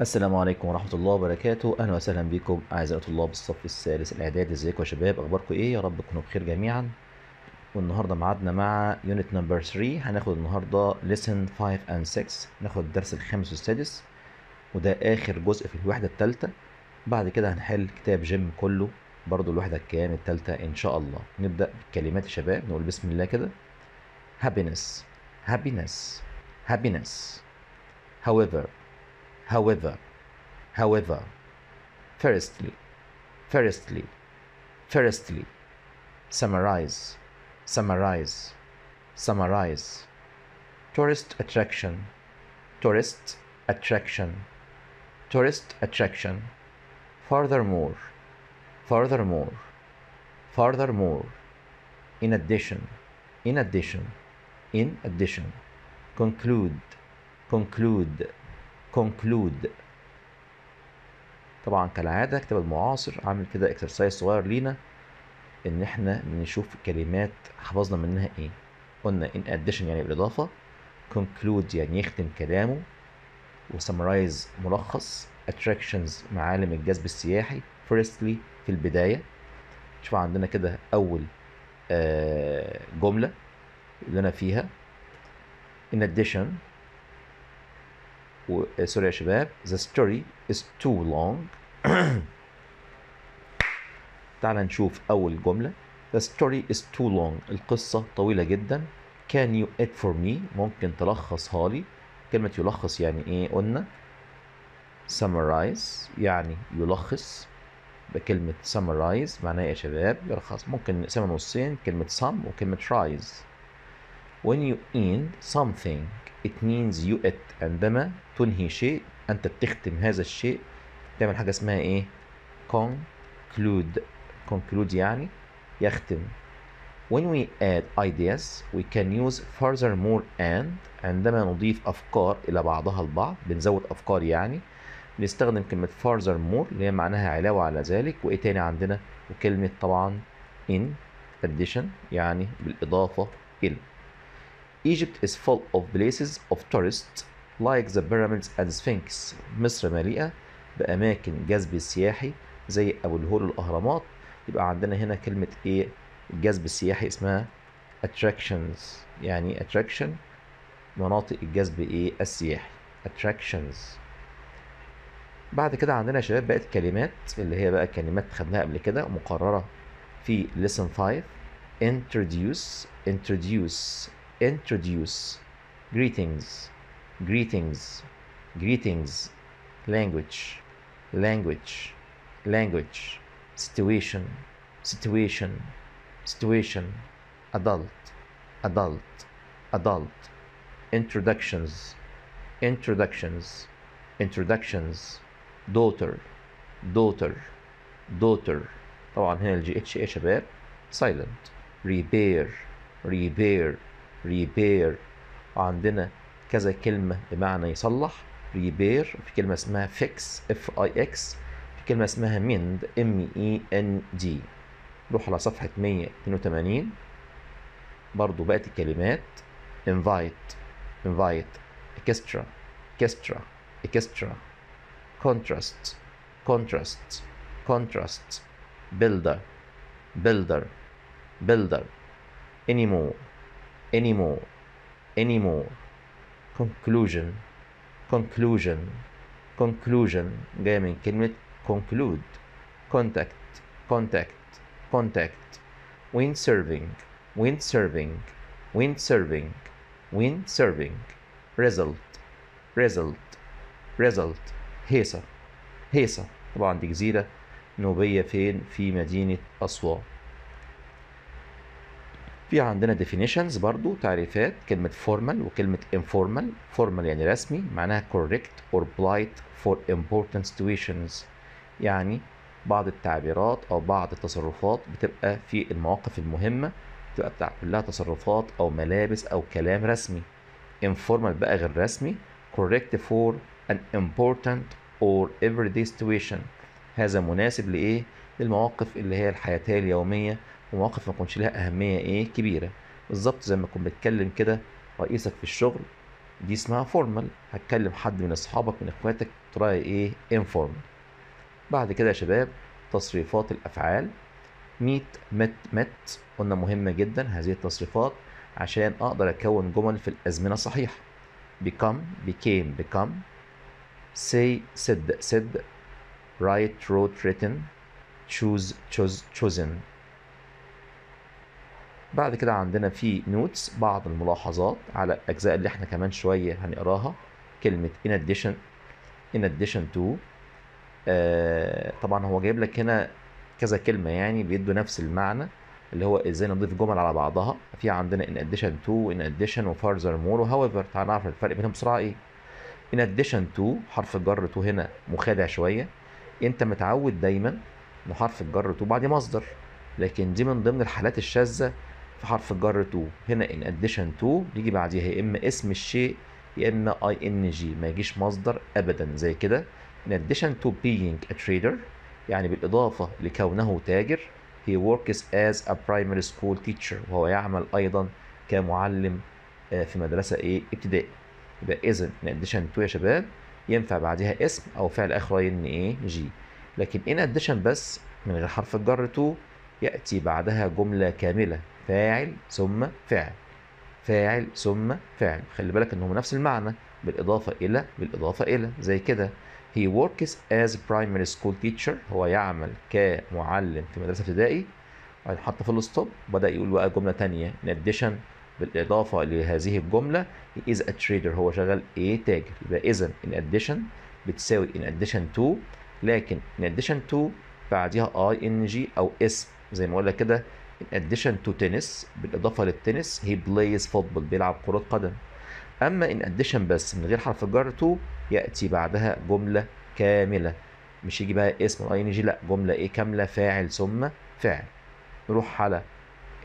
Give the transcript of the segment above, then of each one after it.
السلام عليكم ورحمة الله وبركاته أهلا وسهلا بكم أعزائي الطلاب الصف الثالث الإعدادي إزيكم يا شباب أخباركم إيه يا رب تكونوا بخير جميعا والنهاردة ميعادنا مع يونت نمبر 3 هناخد النهاردة ليسن 5 اند 6 ناخد الدرس الخامس والسادس وده آخر جزء في الوحدة التالتة بعد كده هنحل كتاب جيم كله برضو الوحدة الكام التالتة إن شاء الله نبدأ بالكلمات يا شباب نقول بسم الله كده happiness happiness happiness however however, however, firstly, firstly, firstly, summarize, summarize, summarize, tourist attraction, tourist attraction, tourist attraction, furthermore, furthermore, furthermore, in addition, in addition, in addition, conclude, conclude, conclude طبعا كالعادة كتاب المعاصر عامل كده اكسرسايز صغير لينا ان احنا نشوف كلمات حفظنا منها ايه قلنا in addition يعني بالاضافة conclude يعني يختم كلامه وسمرايز ملخص attractions معالم الجذب السياحي firstly في البداية شوف عندنا كده أول آه، جملة اللي أنا فيها in addition و... سوري eh, يا شباب the story is too long تعال نشوف أول جملة the story is too long القصة طويلة جدا can you add for me ممكن تلخصها لي كلمة يلخص يعني إيه قلنا summarize يعني يلخص بكلمة summarize معناها إيه يا شباب يلخص ممكن نقسمها نصين كلمة sum وكلمة rise when you end something it means you it عندما تنهي شيء انت بتختم هذا الشيء تعمل حاجه اسمها ايه conclude conclude يعني يختم when we add ideas we can use furthermore and عندما نضيف افكار الى بعضها البعض بنزود افكار يعني بنستخدم كلمة furthermore اللي هي معناها علاوة على ذلك وإيه تاني عندنا وكلمة طبعا in addition يعني بالإضافة إلى Egypt is full of places of tourists like the pyramids and sphinx مصر مليئة بأماكن جذب سياحي زي أبو الهول الأهرامات. يبقى عندنا هنا كلمة إيه الجذب السياحي اسمها attractions يعني attraction مناطق الجذب إيه السياحي attractions بعد كده عندنا يا شباب بقت كلمات اللي هي بقى كلمات خدناها قبل كده مقررة في lesson 5 introduce introduce introduce greetings greetings greetings language language language situation situation situation adult adult adult introductions introductions introductions daughter daughter daughter طبعا هنا الجي اتش ايه شباب silent repair repair ريبير عندنا كذا كلمة بمعنى يصلح ريبير في كلمة اسمها فيكس f i x في كلمة اسمها مند m e n d نروح على صفحة 182 برضو بقت الكلمات invite invite extra extra extra contrast contrast contrast builder builder builder anymore anymore anymore conclusion conclusion conclusion جاية من كلمة conclude contact contact contact Wind serving wind serving wind serving wind serving result result result هيصة هيصة طبعا دي جزيرة نوبية فين في مدينة أسوان في عندنا definitions برضو تعريفات كلمة formal وكلمة informal formal يعني رسمي معناها correct or polite for important situations يعني بعض التعبيرات أو بعض التصرفات بتبقى في المواقف المهمة بتبقى بتاع كلها تصرفات أو ملابس أو كلام رسمي informal بقى غير رسمي correct for an important or everyday situation هذا مناسب لإيه؟ للمواقف اللي هي الحياتية اليومية ومواقف ما يكونش لها اهميه ايه كبيره بالظبط زي ما اكون بتكلم كده رئيسك في الشغل دي اسمها فورمال هتكلم حد من اصحابك من اخواتك تراي ايه انفورمال بعد كده يا شباب تصريفات الافعال ميت مت مت قلنا مهمه جدا هذه التصريفات عشان اقدر اكون جمل في الازمنه الصحيحه become became become say said said write wrote written choose chose chosen بعد كده عندنا في نوتس بعض الملاحظات على الاجزاء اللي احنا كمان شويه هنقراها كلمه in addition in addition to آه طبعا هو جايب لك هنا كذا كلمه يعني بيدوا نفس المعنى اللي هو ازاي نضيف جمل على بعضها في عندنا in addition to in addition و furthermore و however تعال نعرف الفرق بينهم بسرعه ايه in addition to حرف الجر تو هنا مخادع شويه انت متعود دايما ان حرف الجر تو بعد مصدر لكن دي من ضمن الحالات الشاذه في حرف الجر تو هنا ان اديشن تو يجي بعديها يا اما اسم الشيء يا اما اي ان جي ما يجيش مصدر ابدا زي كده in addition to being a trader يعني بالاضافه لكونه تاجر he works as a primary school teacher وهو يعمل ايضا كمعلم آه، في مدرسه ايه ابتدائي يبقى اذا in addition to يا شباب ينفع بعدها اسم او فعل اخر ان ايه جي لكن in addition بس من غير حرف الجر تو ياتي بعدها جمله كامله فاعل ثم فعل فاعل ثم فعل خلي بالك ان هم نفس المعنى بالاضافه الى بالاضافه الى زي كده he works as primary school teacher هو يعمل كمعلم في مدرسه ابتدائي حط في الستوب بدا يقول بقى جمله ثانيه in addition بالاضافه لهذه الجمله he is a trader هو شغال ايه تاجر يبقى اذا in addition بتساوي in addition to لكن in addition to بعديها ing او اسم زي ما قلنا كده in addition to tennis بالاضافه للتنس he plays football بيلعب كره قدم اما in addition بس من غير حرف الجر تو ياتي بعدها جمله كامله مش يجي بقى اسم اي ان جي لا جمله ايه كامله فاعل ثم فعل نروح على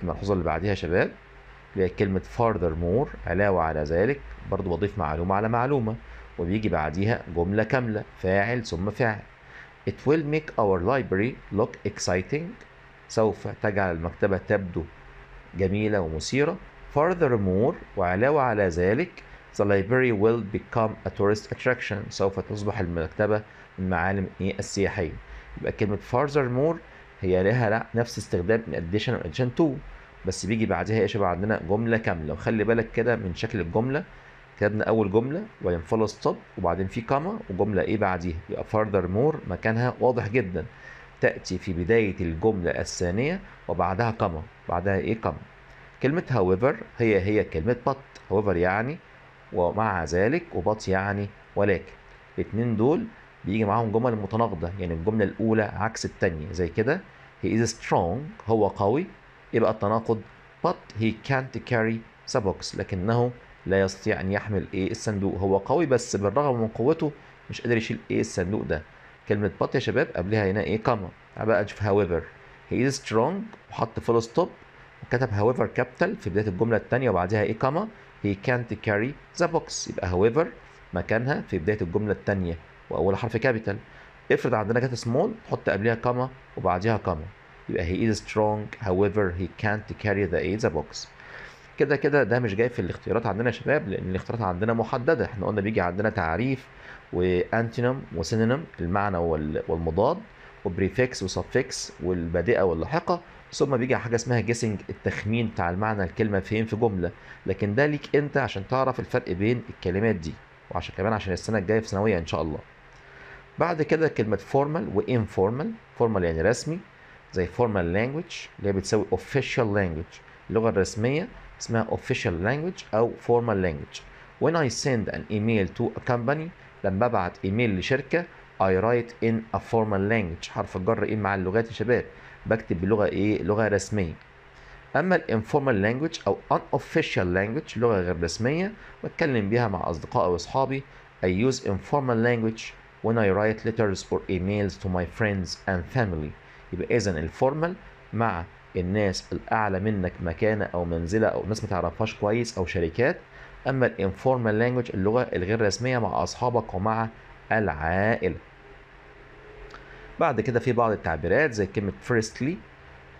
الملحوظه اللي بعديها يا شباب اللي هي كلمه more علاوه على ذلك برضو بضيف معلومه على معلومه وبيجي بعديها جمله كامله فاعل ثم فعل It will make our library look exciting سوف تجعل المكتبة تبدو جميلة ومثيرة Furthermore وعلاوة على ذلك The library will become a tourist attraction سوف تصبح المكتبة من معالم السياحية يبقى كلمة furthermore هي لها نفس استخدام من addition و addition to بس بيجي بعدها يا شباب عندنا جملة كاملة وخلي بالك كده من شكل الجملة كتبنا أول جملة وبعدين فول ستوب وبعدين في كاما وجملة إيه بعديها يبقى furthermore مكانها واضح جدا تأتي في بداية الجملة الثانية وبعدها كما بعدها إيه كما كلمة however هي هي كلمة but however يعني ومع ذلك وبط يعني ولكن الاتنين دول بيجي معاهم جمل متناقضة يعني الجملة الأولى عكس التانية زي كده he is strong هو قوي يبقى التناقض but he can't carry the box لكنه لا يستطيع أن يحمل إيه الصندوق هو قوي بس بالرغم من قوته مش قادر يشيل إيه الصندوق ده كلمه بات يا شباب قبلها هنا ايه كاما بقى نشوف هاويفر هي از سترونج وحط فول ستوب وكتب هاويفر كابيتال في بدايه الجمله الثانيه وبعدها ايه كاما هي كانت كاري ذا بوكس يبقى هاويفر مكانها في بدايه الجمله الثانيه واول حرف كابيتال افرض عندنا جت سمول تحط قبلها كاما وبعديها كاما يبقى he is strong however he can't carry the ايه the box كده كده ده مش جاي في الاختيارات عندنا يا شباب لان الاختيارات عندنا محدده احنا قلنا بيجي عندنا تعريف وانتينم وسينونيم المعنى والمضاد وبريفكس وسفكس والبادئه واللاحقه ثم بيجي حاجه اسمها جيسنج التخمين بتاع المعنى الكلمه فين في جمله لكن ده ليك انت عشان تعرف الفرق بين الكلمات دي وعشان كمان عشان السنه الجايه في ثانويه ان شاء الله بعد كده كلمه فورمال وانفورمال فورمال يعني رسمي زي فورمال لانجوج اللي هي بتساوي اوفيشال لانجوج اللغه الرسميه اسمها اوفيشال لانجويج او فورمال لانجويج when I send an email to a company لما ابعت ايميل لشركه I write in a formal language حرف الجر ايه مع اللغات يا شباب بكتب بلغه ايه لغه رسميه اما الانفورمال لانجوج او unofficial لانجوج لغه غير رسميه بتكلم بيها مع اصدقائي واصحابي I use informal language when I write letters or emails to my friends and family يبقى اذا الفورمال مع الناس الاعلى منك مكانه او منزله او ناس ما تعرفهاش كويس او شركات اما الانفورمال لانجوج اللغه الغير رسميه مع اصحابك ومع العائله بعد كده في بعض التعبيرات زي كلمه firstly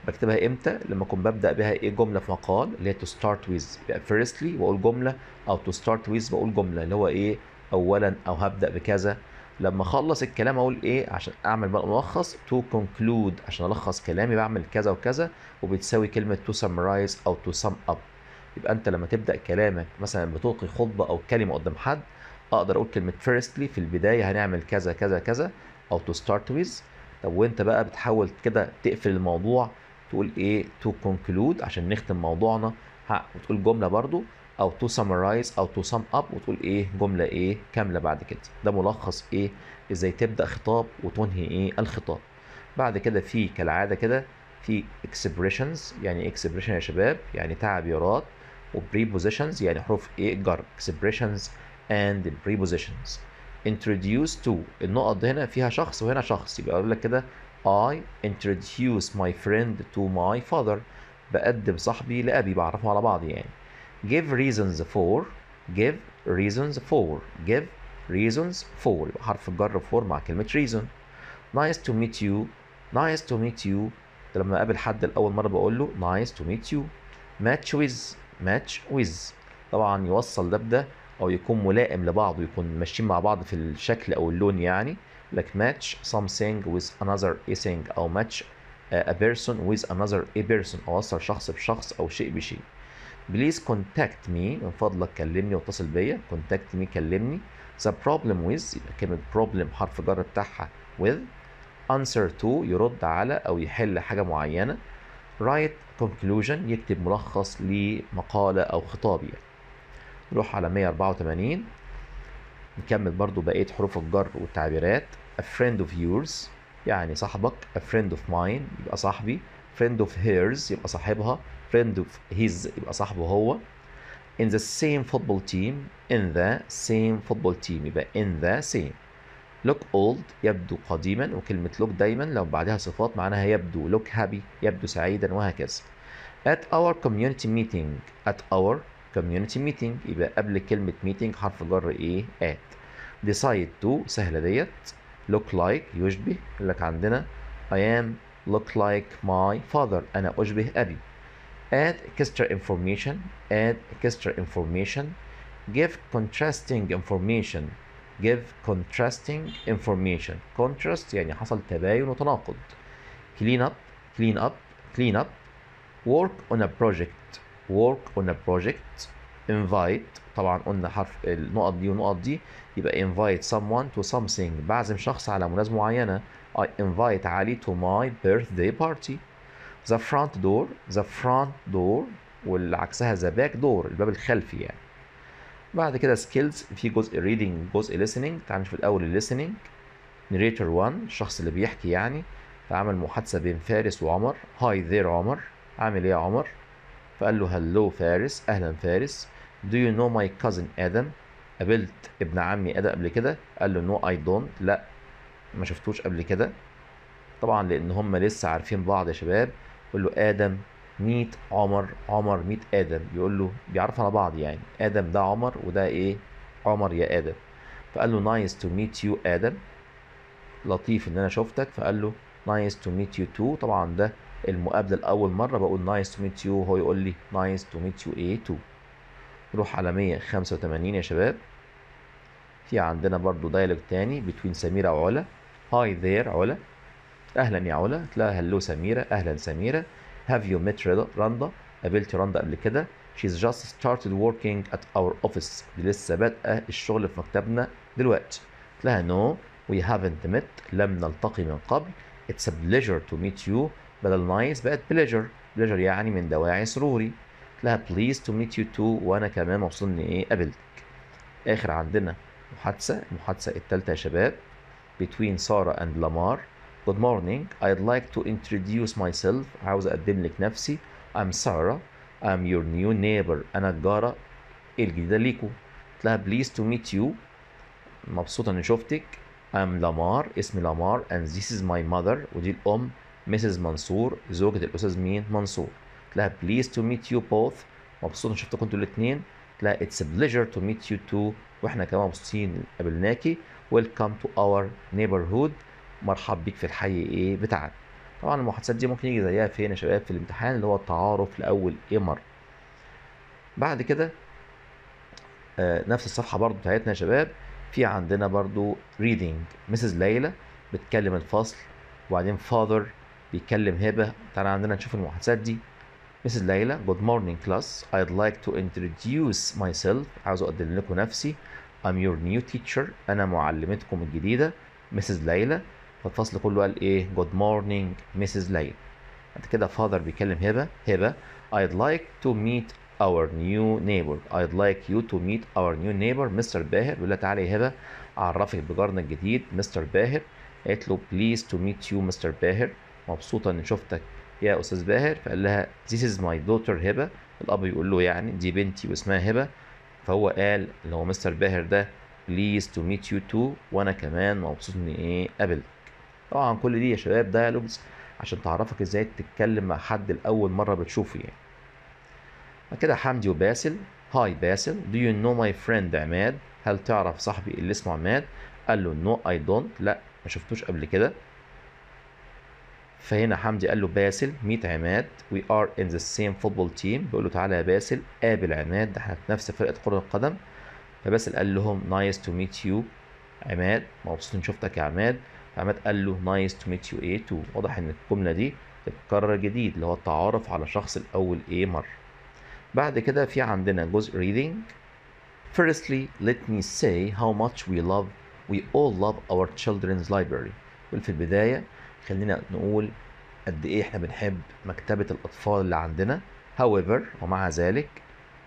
بكتبها امتى لما اكون ببدا بها ايه جمله في مقال اللي هي to start with يبقى firstly واقول جمله او to start with بقول جمله اللي هو ايه اولا او هبدا بكذا لما اخلص الكلام اقول ايه عشان اعمل بقى ملخص to conclude عشان الخص كلامي بعمل كذا وكذا وبتساوي كلمه to summarize او to sum up يبقى انت لما تبدا كلامك مثلا بتلقي خطبه او كلمه قدام حد اقدر اقول كلمه فيرستلي في البدايه هنعمل كذا كذا كذا او تو ستارت ويز طب وانت بقى بتحاول كده تقفل الموضوع تقول ايه تو كونكلود عشان نختم موضوعنا وتقول جمله برضو او تو سمرايز او تو سم اب وتقول ايه جمله ايه كامله بعد كده ده ملخص ايه ازاي تبدا خطاب وتنهي ايه الخطاب بعد كده في كالعاده كده في اكسبريشنز يعني اكسبريشن يا شباب يعني تعبيرات prepositions يعني حروف ايه الجر expressions and prepositions introduce to النقط هنا فيها شخص وهنا شخص يبقى اقول لك كده I introduce my friend to my father بقدم صاحبي لأبي بعرفه على بعض يعني give reasons for give reasons for give reasons for حرف الجر for مع كلمة reason nice to meet you nice to meet you لما اقابل حد لأول مرة بقول له nice to meet you match with ماتش ويز طبعا يوصل ده بده او يكون ملائم لبعضه يكون ماشيين مع بعض في الشكل او اللون يعني لك ماتش something with another thing او ماتش آه، a person with another a person اوصل شخص بشخص او شيء بشيء بليز كونتاكت مي من فضلك كلمني واتصل بيا كونتاكت مي كلمني the problem with يبقى كلمة problem حرف جر بتاعها with answer to يرد على أو يحل حاجة معينة write conclusion يكتب ملخص لمقالة أو خطاب يعني نروح على 184 نكمل برضو بقية حروف الجر والتعبيرات a friend of yours يعني صاحبك a friend of mine يبقى صاحبي friend of hers يبقى صاحبها friend of his يبقى صاحبه هو in the same football team in the same football team يبقى in the same لوك اولد يبدو قديما وكلمة لوك دايما لو بعدها صفات معناها يبدو لوك هابي يبدو سعيدا وهكذا at our community meeting at our community meeting يبقى قبل كلمة meeting حرف جر ايه at decide to سهلة ديت look like يشبه يقول لك عندنا I am look like my father أنا أشبه أبي add extra information add extra information give contrasting information give contrasting information contrast يعني حصل تباين وتناقض clean up clean up clean up work on a project work on a project invite طبعا قلنا حرف النقط دي والنقط دي يبقى invite someone to something بعزم شخص على مناسبة معينة I invite علي to my birthday party the front door the front door والعكسها the back door الباب الخلفي يعني بعد كده سكيلز في جزء ريدنج جزء ليسننج تعال نشوف الاول الليسننج نريتور 1 الشخص اللي بيحكي يعني فعمل محادثه بين فارس وعمر هاي ذير عمر عامل ايه يا عمر فقال له هلو فارس اهلا فارس دو يو نو ماي كازن ادم قابلت ابن عمي ادم قبل كده قال له نو اي دونت لا ما شفتوش قبل كده طبعا لان هم لسه عارفين بعض يا شباب قال له ادم ميت عمر عمر ميت ادم يقول له بيعرفوا على بعض يعني ادم ده عمر وده ايه عمر يا ادم فقال له نايس تو ميت يو ادم لطيف ان انا شفتك فقال له نايس تو ميت يو تو طبعا ده المقابله لاول مره بقول نايس تو ميت يو هو يقول لي نايس تو ميت يو ايه تو نروح على 185 يا شباب في عندنا برضو دايلوج تاني بتوين سميرة وعلا هاي ذير علا اهلا يا علا تلاقي هلو سميرة اهلا سميرة have you met Randa? قابلت راندا قبل كده she's just started working at our office دي لسه بادئه الشغل في مكتبنا دلوقتي قلت لها نو وي هافنت ميت لم نلتقي من قبل it's a pleasure to meet you بدل نايس بقت pleasure pleasure يعني من دواعي سروري قلت لها بليز to meet you too وانا كمان مبسوط اني ايه قابلتك اخر عندنا محادثه المحادثه الثالثه يا شباب between ساره and لامار Good morning. I'd like to introduce myself. عاوز أقدم لك نفسي. I'm Sarah. I'm your new neighbor. أنا الجارة الجديدة ليكو. قلت لها pleased to meet you. مبسوطة إني شفتك. I'm Lamar. اسمي Lamar. and this is my mother ودي الأم Mrs. منصور زوجة الأستاذ مين؟ منصور. قلت لها pleased to meet you both. مبسوطة إني شفتكم انتوا الاتنين. قلت لها it's a pleasure to meet you too. وإحنا كمان مبسوطين قابلناكي. Welcome to our neighborhood. مرحب بيك في الحي ايه بتاعك طبعا المحادثات دي ممكن يجي زيها فين يا شباب في الامتحان اللي هو التعارف لاول امر بعد كده آه نفس الصفحه برضو بتاعتنا يا شباب في عندنا برضو ريدنج مسز ليلى بتكلم الفصل وبعدين فاذر بيتكلم هبه تعالى عندنا نشوف المحادثات دي مسز ليلى جود مورنينج كلاس I'd like to introduce myself عاوز اقدم لكم نفسي I'm your new teacher انا معلمتكم الجديده مسز ليلى فالفصل كله قال ايه جود مورنينج مسز ليلى بعد كده فاذر بيكلم هبه هبه I'd like to meet our new neighbor I'd like you to meet our new neighbor مستر باهر بيقول لها تعالى يا هبه اعرفك بجارنا الجديد مستر باهر قالت له بليز تو ميت يو مستر باهر مبسوطه ان شفتك يا استاذ باهر فقال لها this is my daughter هبه الاب بيقول له يعني دي بنتي واسمها هبه فهو قال اللي هو مستر باهر ده بليز تو ميت يو تو وانا كمان مبسوط اني ايه قابلتك طبعا كل دي يا شباب دايلوجز عشان تعرفك ازاي تتكلم مع حد لاول مره بتشوفه يعني كده حمدي وباسل هاي باسل دو يو نو ماي فريند عماد هل تعرف صاحبي اللي اسمه عماد قال له نو اي دونت لا ما شفتوش قبل كده فهنا حمدي قال له باسل ميت عماد وي ار ان ذا سيم فوتبول تيم بيقول له تعالى يا باسل قابل عماد ده احنا في نفس فرقه كره القدم فباسل قال لهم نايس تو ميت يو عماد مبسوط ان شفتك يا عماد فعماد قال له نايس تو ميت يو ايه تو واضح ان الجمله دي تتكرر جديد اللي هو التعارف على شخص الاول ايه مره بعد كده في عندنا جزء reading Firstly, let me say how much we love, we all love our children's library. في البداية خلينا نقول قد إيه إحنا بنحب مكتبة الأطفال اللي عندنا. However, ومع ذلك,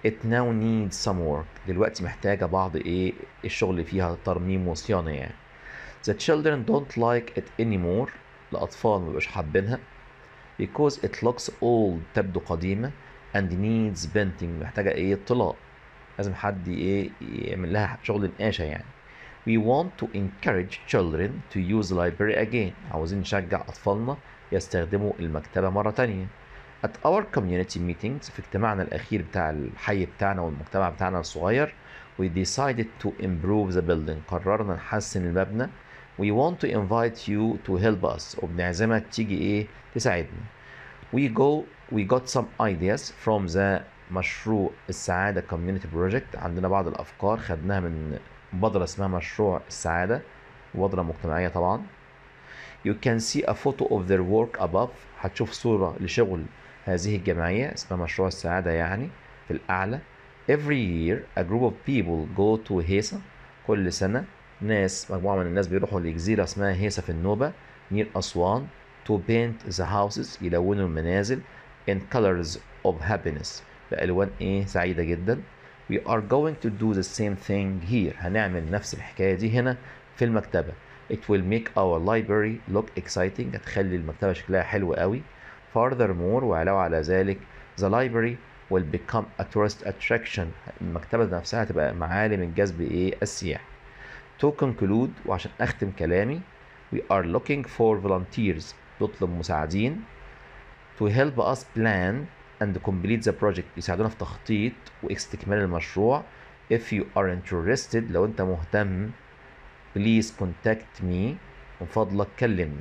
it now needs some work. دلوقتي محتاجة بعض إيه الشغل فيها ترميم وصيانة يعني. The children don't like it anymore الأطفال ما مبقوش حابينها because it looks old تبدو قديمة and needs painting محتاجة ايه طلاء لازم حد ايه يعمل لها شغل نقاشة يعني we want to encourage children to use library again عاوزين نشجع أطفالنا يستخدموا المكتبة مرة تانية at our community meetings في اجتماعنا الأخير بتاع الحي بتاعنا والمجتمع بتاعنا الصغير we decided to improve the building قررنا نحسن المبنى We want to invite you to help us وبنعزمك تيجي ايه تساعدنا We go we got some ideas from the مشروع السعادة Community Project عندنا بعض الأفكار خدناها من مبادرة اسمها مشروع السعادة مبادرة مجتمعية طبعا You can see a photo of their work above هتشوف صورة لشغل هذه الجمعية اسمها مشروع السعادة يعني في الأعلى Every year a group of people go to HESA كل سنة ناس مجموعه من الناس بيروحوا لجزيره اسمها هيسا في النوبه نير اسوان تو بينت ذا هاوسز يلونوا المنازل in colors of happiness بالوان ايه سعيده جدا we are going to do the same thing here هنعمل نفس الحكايه دي هنا في المكتبه it will make our library look exciting هتخلي المكتبه شكلها حلو قوي furthermore وعلاوه على ذلك the library will become a tourist attraction المكتبه نفسها هتبقى معالم الجذب ايه السياح To conclude وعشان أختم كلامي we are looking for volunteers نطلب مساعدين to help us plan and complete the project يساعدونا في تخطيط واستكمال المشروع if you are interested لو أنت مهتم please contact me من فضلك كلمني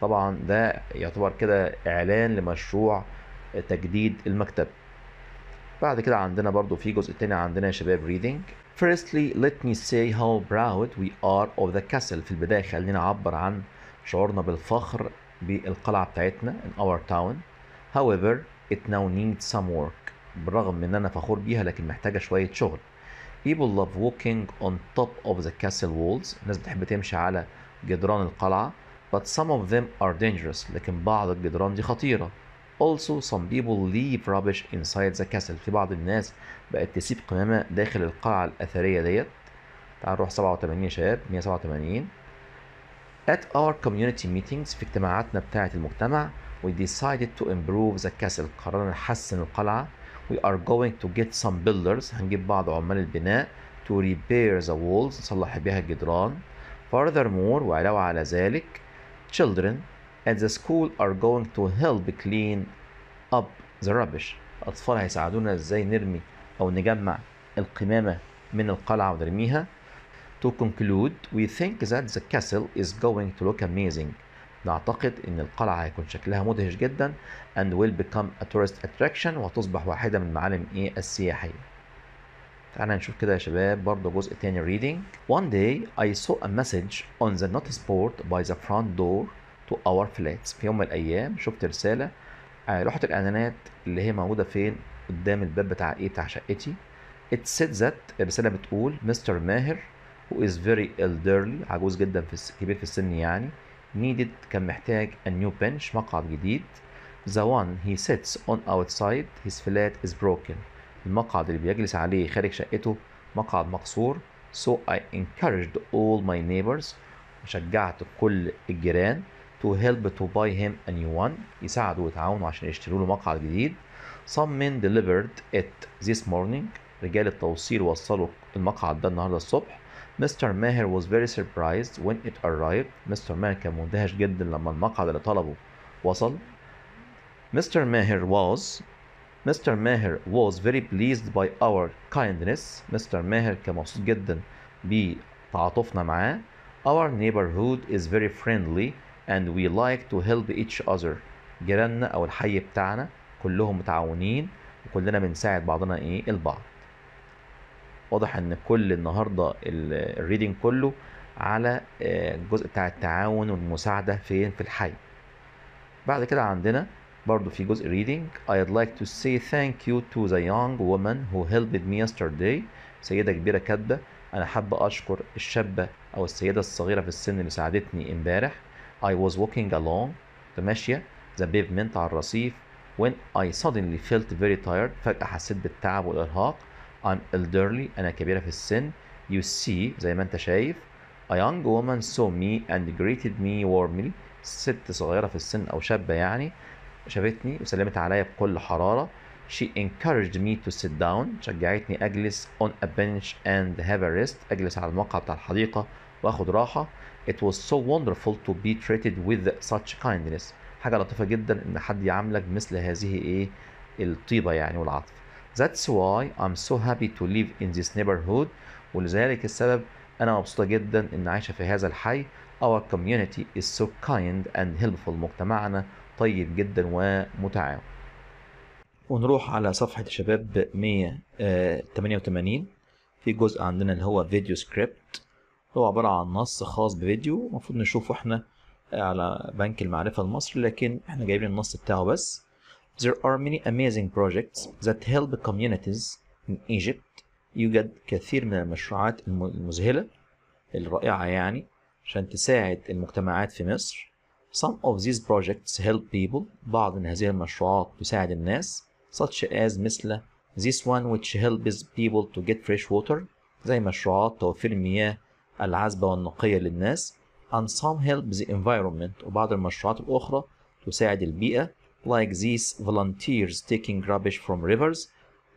طبعا ده يعتبر كده إعلان لمشروع تجديد المكتب بعد كده عندنا برضو في جزء تاني عندنا يا شباب reading Firstly, let me say how proud we are of the castle. في البداية خلينا نعبر عن شعورنا بالفخر بالقلعة بتاعتنا in our town. However, it now needs some work. بالرغم من أن أنا فخور بيها لكن محتاجة شوية شغل. People love walking on top of the castle walls. الناس بتحب تمشي على جدران القلعة. But some of them are dangerous. لكن بعض الجدران دي خطيرة. Also some people leave rubbish inside the castle في بعض الناس بقت تسيب قمامة داخل القاعة الأثرية ديت تعال نروح 87 يا شباب 187 At our community meetings في اجتماعاتنا بتاعة المجتمع we decided to improve the castle قررنا نحسن القلعة we are going to get some builders هنجيب بعض عمال البناء to repair the walls نصلح بيها الجدران furthermore وعلاوة على ذلك children at the school are going to help clean up the rubbish الأطفال هيساعدونا ازاي نرمي أو نجمع القمامة من القلعة ونرميها To conclude, we think that the castle is going to look amazing. نعتقد إن القلعة هيكون شكلها مدهش جدا and will become a tourist attraction وتصبح واحدة من معالم إيه السياحية. تعالى نشوف كده يا شباب برضه جزء تاني reading. One day I saw a message on the notice board by the front door تو اور فلاجز في يوم من الايام شفت رساله آه لوحه الاعلانات اللي هي موجوده فين قدام الباب بتاع ايه بتاع شقتي ات سيد ذات الرساله بتقول مستر ماهر هو از فيري elderly عجوز جدا في كبير في السن يعني نيدد كان محتاج ان نيو بنش مقعد جديد ذا وان هي سيتس اون اوتسايد هيز فلات از بروكن المقعد اللي بيجلس عليه خارج شقته مقعد مكسور so I encouraged all my neighbors شجعت كل الجيران to help to buy him a new one يساعدوا ويتعاونوا عشان يشتروا له مقعد جديد some men delivered it this morning رجال التوصيل وصلوا المقعد ده النهارده الصبح Mr. ماهر was very surprised when it arrived Mr. ماهر كان مندهش جدا لما المقعد اللي طلبه وصل Mr. ماهر was Mr. ماهر was very pleased by our kindness Mr. ماهر كان مبسوط جدا بتعاطفنا معاه Our neighborhood is very friendly and we like to help each other جيراننا او الحي بتاعنا كلهم متعاونين وكلنا بنساعد بعضنا ايه البعض واضح ان كل النهارده الريدنج كله على الجزء آه، بتاع التعاون والمساعده فين في الحي بعد كده عندنا برضو في جزء ريدنج I'd like to say thank you to the young woman who helped me yesterday سيدة كبيرة كاتبة أنا حابة أشكر الشابة أو السيدة الصغيرة في السن اللي ساعدتني امبارح I was walking along كنت ماشية the pavement على الرصيف when I suddenly felt very tired فجأة حسيت بالتعب والإرهاق I'm elderly أنا كبيرة في السن you see زي ما أنت شايف a young woman saw me and greeted me warmly ست صغيرة في السن أو شابة يعني شافتني وسلمت عليا بكل حرارة she encouraged me to sit down شجعتني أجلس on a bench and have a rest أجلس على الموقع بتاع الحديقة وآخد راحة It was so wonderful to be treated with such kindness حاجة لطيفة جدا إن حد يعاملك مثل هذه إيه الطيبة يعني والعطف That's why I'm so happy to live in this neighborhood ولذلك السبب أنا مبسوطة جدا إن عايشة في هذا الحي Our community is so kind and helpful مجتمعنا طيب جدا ومتعاون ونروح على صفحة شباب 188 آه، في جزء عندنا اللي هو فيديو سكريبت هو عبارة عن نص خاص بفيديو المفروض نشوفه احنا على بنك المعرفة المصري لكن احنا جايبين النص بتاعه بس There are many amazing projects that help communities in Egypt يوجد كثير من المشروعات المذهلة الرائعة يعني عشان تساعد المجتمعات في مصر Some of these projects help people بعض من هذه المشروعات تساعد الناس such as مثل this one which helps people to get fresh water زي مشروعات توفير المياه العذبة والنقية للناس and some help the environment وبعض المشروعات الأخرى تساعد البيئة like these volunteers taking rubbish from rivers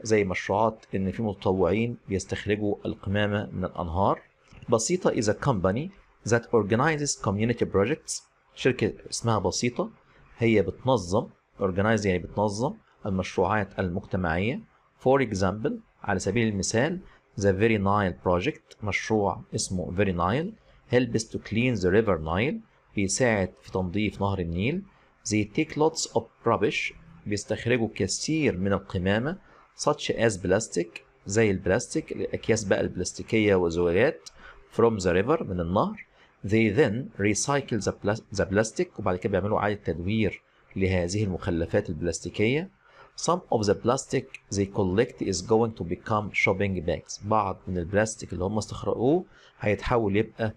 زي مشروعات إن في متطوعين بيستخرجوا القمامة من الأنهار بسيطة is a company that organizes community projects شركة اسمها بسيطة هي بتنظم organize يعني بتنظم المشروعات المجتمعية for example على سبيل المثال ذا فيري نايل بروجكت مشروع اسمه فيري نايل helps to clean the river Nile بيساعد في تنظيف نهر النيل they take lots of rubbish بيستخرجوا كثير من القمامة such as plastic زي البلاستيك الأكياس بقى البلاستيكية وزجاجات from the river من النهر they then recycle the plastic وبعد كده بيعملوا إعادة تدوير لهذه المخلفات البلاستيكية Some of the plastic they collect is going to become shopping bags. بعض من البلاستيك اللي هم استخرجوه هيتحول يبقى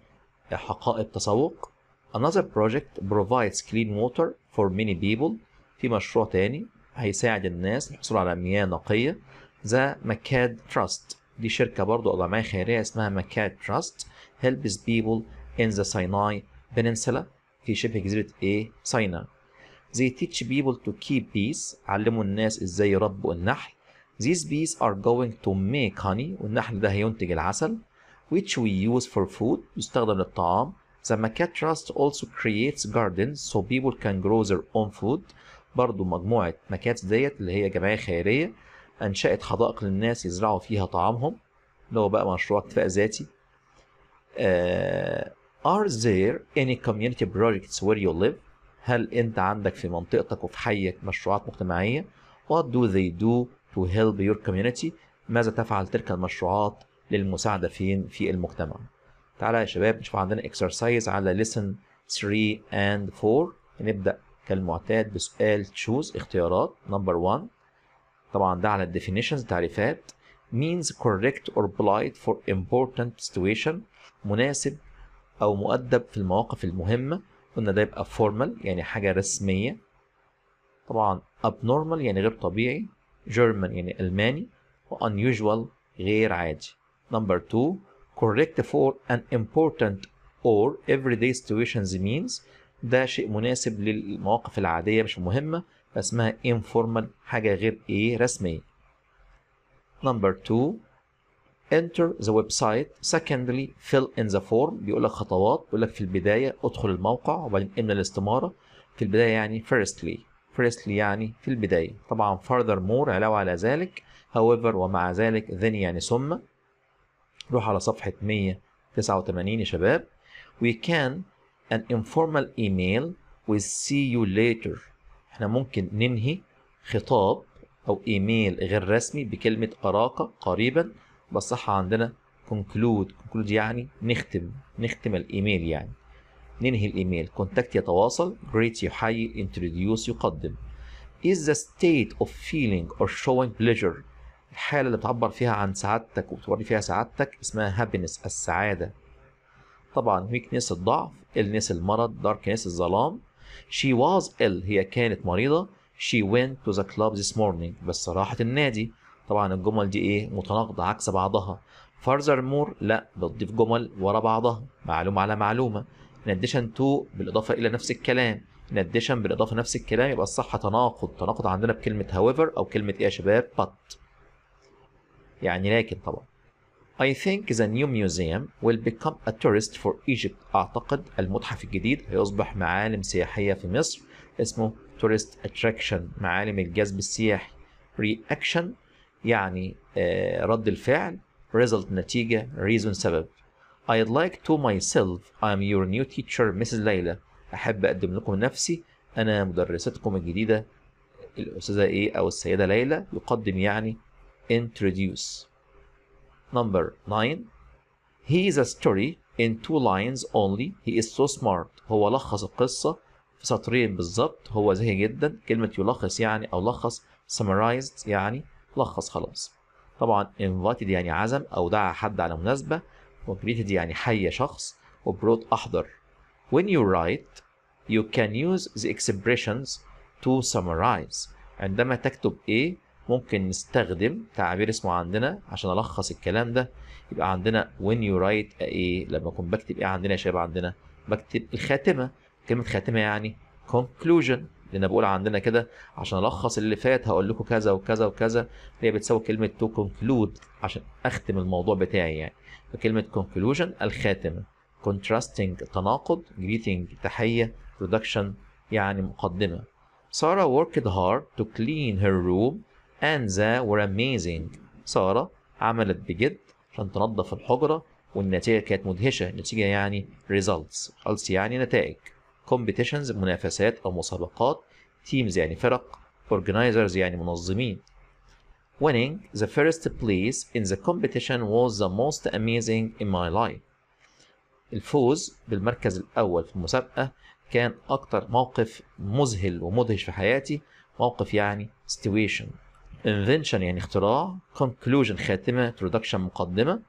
حقائب تسوق. Another project provides clean water for many people. في مشروع تاني هيساعد الناس الحصول على مياه نقية. The McCad Trust دي شركة برضو جمعية خيرية اسمها McCad Trust helps people in the Sinai Peninsula في شبه جزيرة ايه Sinai. They teach people to keep bees. علموا الناس ازاي يربوا النحل These bees are going to make honey والنحل ده هينتج العسل which we use for food يستخدم للطعام The Macat Trust also creates gardens so people can grow their own food برضو مجموعة مكات ديت اللي هي جمعية خيرية أنشأت حدائق للناس يزرعوا فيها طعامهم اللي هو بقى مشروع اكتفاء ذاتي uh, Are there any community projects where you live؟ هل انت عندك في منطقتك وفي حيك مشروعات مجتمعيه what do they do to help your community ماذا تفعل تلك المشروعات للمساعده فين في المجتمع تعالى يا شباب نشوف عندنا اكسرسايز على لسن 3 and 4 نبدا كالمعتاد بسؤال تشوز اختيارات نمبر 1 طبعا ده على definitions تعريفات means correct or polite for important situation مناسب أو مؤدب في المواقف المهمة قلنا ده يبقى فورمال يعني حاجة رسمية طبعا abnormal يعني غير طبيعي German يعني ألماني و unusual غير عادي number two correct for an important or everyday situations means ده شيء مناسب للمواقف العادية مش مهمة اسمها informal حاجة غير ايه رسمية number two enter the website secondly fill in the form بيقول لك خطوات بيقول لك في البدايه ادخل الموقع وبعدين املى الاستماره في البدايه يعني firstly firstly يعني في البدايه طبعا furthermore علاوه على ذلك however ومع ذلك then يعني ثم روح على صفحه 189 يا شباب we can an informal email with see you later احنا ممكن ننهي خطاب او ايميل غير رسمي بكلمه اراك قريبا يبقى عندنا conclude conclude يعني نختم نختم الايميل يعني ننهي الايميل contact يتواصل greet يحيي introduce يقدم is the state of feeling or showing pleasure الحاله اللي بتعبر فيها عن سعادتك وبتوري فيها سعادتك اسمها happiness السعاده طبعا weakness الضعف illness المرض darkness الظلام she was ill هي كانت مريضه she went to the club this morning بس راحت النادي طبعا الجمل دي ايه متناقضه عكس بعضها further مور لا بتضيف جمل ورا بعضها معلومه على معلومه in addition to بالاضافه الى نفس الكلام in addition بالاضافه نفس الكلام يبقى الصح تناقض تناقض عندنا بكلمه however او كلمه ايه يا شباب but يعني لكن طبعا I think the new museum will become a tourist for Egypt. أعتقد المتحف الجديد هيصبح معالم سياحية في مصر اسمه tourist attraction معالم الجذب السياحي. reaction يعني آه، رد الفعل result نتيجة reason سبب I'd like to myself I'm your new teacher Mrs. ليلى أحب أقدم لكم نفسي أنا مدرستكم الجديدة الأستاذة إيه أو السيدة ليلى يقدم يعني introduce Number 9 He is a story in two lines only He is so smart هو لخص القصة في سطرين بالظبط هو ذكي جدا كلمة يلخص يعني أو لخص summarized يعني لخص خلاص طبعا invited يعني عزم او دعا حد على مناسبه وinvited يعني حي شخص وبروت احضر when you write you can use the expressions to summarize عندما تكتب ايه ممكن نستخدم تعبير اسمه عندنا عشان الخص الكلام ده يبقى عندنا when you write ايه لما اكون بكتب ايه عندنا يا شباب عندنا بكتب الخاتمه كلمه خاتمه يعني conclusion لان بقول عندنا كده عشان الخص اللي فات هقول لكم كذا وكذا وكذا هي بتساوي كلمه تو كونكلود عشان اختم الموضوع بتاعي يعني فكلمه كونكلوجن الخاتمه كونتراستنج تناقض جريتنج تحيه برودكشن يعني مقدمه ساره وركد هارد تو كلين هير روم اند ذا ور اميزنج ساره عملت بجد عشان تنظف الحجره والنتيجه كانت مدهشه النتيجه يعني ريزلتس يعني نتائج كومبيتيشنز منافسات او مسابقات تيمز يعني فرق organizers يعني منظمين winning the first place in the competition was the most amazing in my life الفوز بالمركز الأول في المسابقة كان أكتر موقف مذهل ومدهش في حياتي موقف يعني situation invention يعني اختراع conclusion خاتمة introduction مقدمة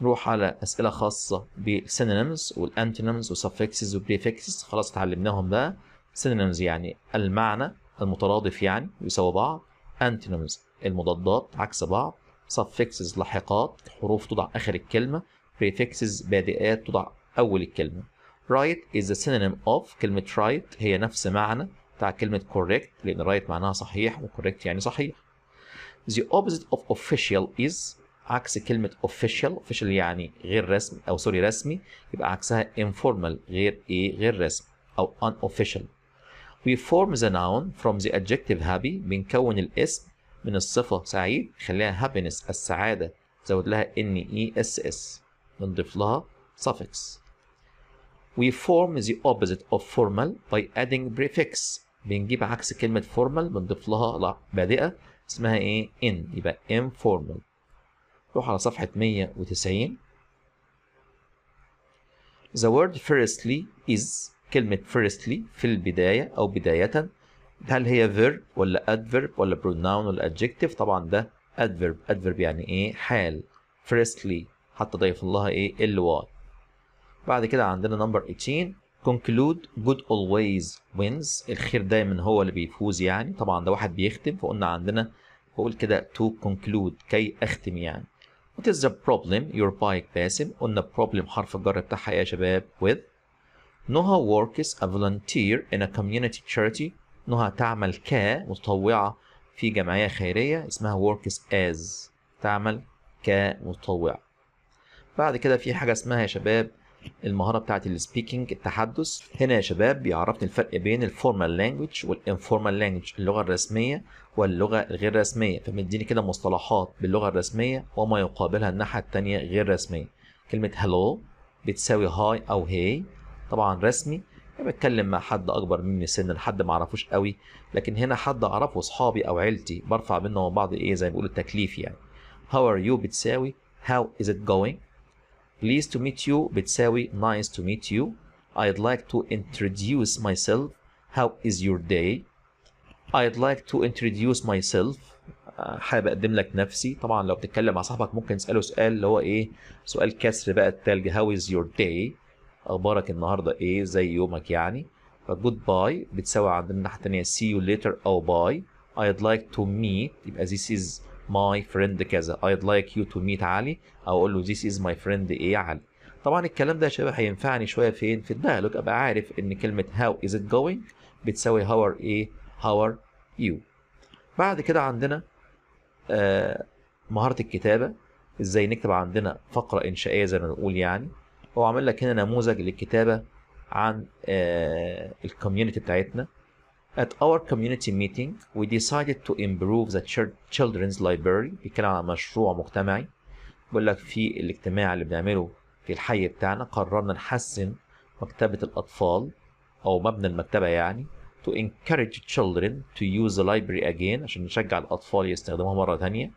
نروح على اسئله خاصه بالسينونيمز والانتونيمز وسفكسز وبريفكسز خلاص اتعلمناهم بقى سينونيمز يعني المعنى المترادف يعني يساوي بعض انتونيمز المضادات عكس بعض سفكسز لاحقات حروف توضع اخر الكلمه بريفكسز بادئات توضع اول الكلمه right is سينونيم synonym of كلمه right هي نفس معنى بتاع كلمه correct لان right معناها صحيح وcorrect يعني صحيح the opposite of official is عكس كلمه official official يعني غير رسمي او سوري رسمي يبقى عكسها informal غير ايه غير رسمي او unofficial we form the noun from the adjective happy بنكون الاسم من الصفه سعيد خليها happiness السعاده زود لها n e s s بنضيف لها suffix we form the opposite of formal by adding prefix بنجيب عكس كلمه formal بنضيف لها بادئه اسمها ايه in يبقى informal روح على صفحة 190 The word firstly is كلمة firstly في البداية أو بداية هل هي verb ولا adverb ولا pronoun ولا adjective طبعا ده adverb adverb يعني ايه حال firstly حتى ضيف لها ايه ال بعد كده عندنا number 18 conclude good always wins الخير دايما هو اللي بيفوز يعني طبعا ده واحد بيختم فقلنا عندنا بقول كده to conclude كي اختم يعني What is the problem your bike باسم قلنا problem حرف الجر بتاعها يا شباب with Noha works a volunteer in a community charity نهى تعمل ك متطوعة في جمعية خيرية اسمها works as تعمل كمتطوعة بعد كده في حاجة اسمها يا شباب المهارة بتاعت السبيكينج التحدث هنا يا شباب بيعرفني الفرق بين الفورمال لانجوج والانفورمال لانجوج اللغة الرسمية واللغة الغير رسمية فمديني كده مصطلحات باللغة الرسمية وما يقابلها الناحية التانية غير رسمية كلمة هالو بتساوي هاي أو هي طبعا رسمي بتكلم مع حد اكبر مني سنا حد ما اعرفوش قوي لكن هنا حد اعرفه اصحابي او عيلتي برفع بينا بعض ايه زي ما بيقولوا التكليف يعني هاو ار يو بتساوي هاو از ات جوينج pleased to meet you بتساوي nice to meet you I'd like to introduce myself how is your day I'd like to introduce myself آه، حابب اقدم لك نفسي طبعا لو بتتكلم مع صاحبك ممكن تساله سؤال اللي هو ايه سؤال كسر بقى التلج هاو از يور داي اخبارك النهارده ايه زي يومك يعني فجود uh، باي بتساوي عندنا الناحيه الثانيه سي يو ليتر او باي I'd like to meet يبقى this is my friend كذا I'd like you to meet علي او اقول له this is my friend ايه علي طبعا الكلام ده يا شباب هينفعني شويه فين في الدايلوج ابقى عارف ان كلمه how is it going بتساوي how are ايه هاور يو بعد كده عندنا آه، مهارة الكتابة ازاي نكتب عندنا فقرة انشائية زي ما بنقول يعني هو عامل لك هنا نموذج للكتابة عن آه، الكوميونتي بتاعتنا At our community meeting we decided to improve the children's library بيتكلم عن مشروع مجتمعي بيقول لك في الاجتماع اللي بنعمله في الحي بتاعنا قررنا نحسن مكتبة الأطفال أو مبنى المكتبة يعني to encourage children to use the library again عشان نشجع الأطفال يستخدموها مرة تانية